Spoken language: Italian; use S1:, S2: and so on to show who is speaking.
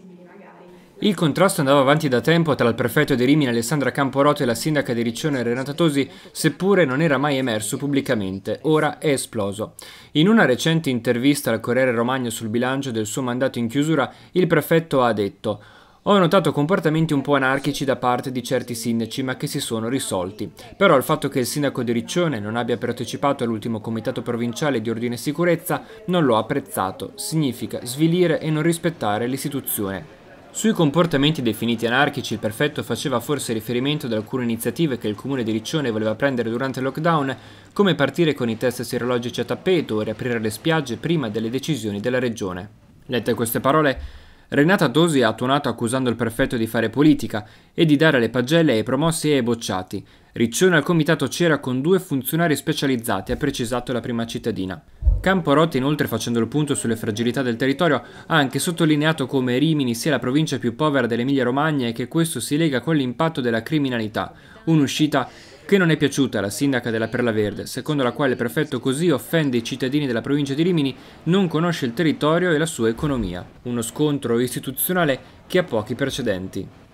S1: simili magari. Il contrasto andava avanti da tempo tra il prefetto di Rimini Alessandra Camporoto e la sindaca di Riccione Renata Tosi, seppure non era mai emerso pubblicamente, ora è esploso. In una recente intervista al Corriere Romagno sul bilancio del suo mandato in chiusura, il prefetto ha detto ho notato comportamenti un po' anarchici da parte di certi sindaci ma che si sono risolti. Però il fatto che il sindaco di Riccione non abbia partecipato all'ultimo comitato provinciale di ordine e sicurezza non l'ho apprezzato, significa svilire e non rispettare l'istituzione. Sui comportamenti definiti anarchici il prefetto faceva forse riferimento ad alcune iniziative che il comune di Riccione voleva prendere durante il lockdown, come partire con i test serologici a tappeto o riaprire le spiagge prima delle decisioni della regione. Lette queste parole, Renata Dosi ha tuonato accusando il prefetto di fare politica e di dare le pagelle ai promossi e ai bocciati. Riccione al comitato c'era con due funzionari specializzati, ha precisato la prima cittadina. Camporotti, inoltre, facendo il punto sulle fragilità del territorio, ha anche sottolineato come Rimini sia la provincia più povera dell'Emilia-Romagna e che questo si lega con l'impatto della criminalità. Un'uscita che non è piaciuta alla sindaca della Perla Verde, secondo la quale il prefetto così offende i cittadini della provincia di Rimini, non conosce il territorio e la sua economia. Uno scontro istituzionale che ha pochi precedenti.